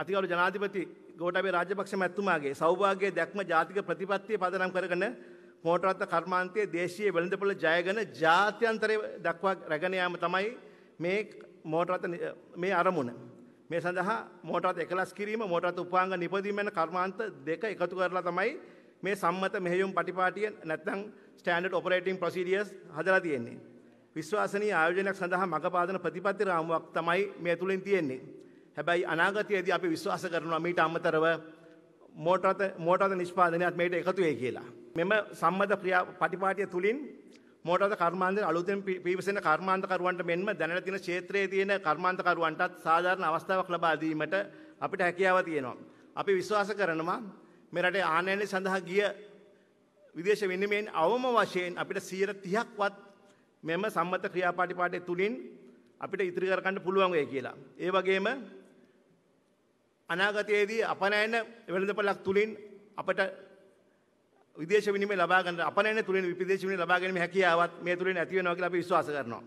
අතිගරු ජනාධිපති ගෝටබේ රාජපක්ෂ මැතිතුමාගේ සෞභාග්‍ය දැක්ම ජාතික ප්‍රතිපත්තිය පදනම් කරගෙන මෝටරත්ත කර්මාන්තයේ දේශීය වෙළඳපොළ ජයගෙන ජාත්‍යන්තරය දක්වා රැගෙන යාම තමයි මේ මෝටරත් මේ අරමුණ. මේ සඳහා මෝටරත් එකලස් කිරීම මෝටරත් උපාංග නිපදීම යන කර්මාන්ත දෙක එකතු කරලා තමයි මේ සම්මත මෙහෙයුම් පටිපාටිය නැත්නම් ස්ටෑන්ඩඩ් ඔපරේටින් ප්‍රොසීඩියර්ස් හදලා තියෙන්නේ. විශ්වාසනීය ආයෝජනයක් සඳහා මඟ පාදන ප්‍රතිපත්ති රාමුවක් තමයි මේ තුලින් තියෙන්නේ. හැබැයි අනාගතයේදී අපි විශ්වාස කරනවා මීට අමතරව මෝටරත මෝටරත නිෂ්පාදනයත් මේට එකතු වෙයි කියලා. මෙම සම්මත ක්‍රියා පටිපාටිය තුලින් මෝටරත කර්මාන්ත අලුතෙන් පිවිසෙන කර්මාන්තකරුවන්ට මෙන්ම දැනට තියෙන ක්ෂේත්‍රයේ තියෙන කර්මාන්තකරුවන්ටත් සාධාරණ අවස්ථාවක් ලබා දීමට අපිට හැකියාව තියෙනවා. අපි විශ්වාස කරනවා මේ රටේ ආනයනය සඳහා ගිය විදේශ විනිමයෙන් අවම වශයෙන් අපිට 130ක්වත් මෙම සම්මත ක්‍රියාපාටිපාටිය තුලින් අපිට ඉතිරි කරගන්න පුළුවන් වෙයි කියලා. ඒ වගේම අනාගතයේදී අපනයන වෙළඳපළක් තුලින් අපට විදේශ විනිමය ලබා ගන්න අපනයන තුලින් විදේශ විනිමය ලබා ගැනීම හැකියාවත් මේ තුලින් ඇති වෙනවා කියලා අපි විශ්වාස කරනවා.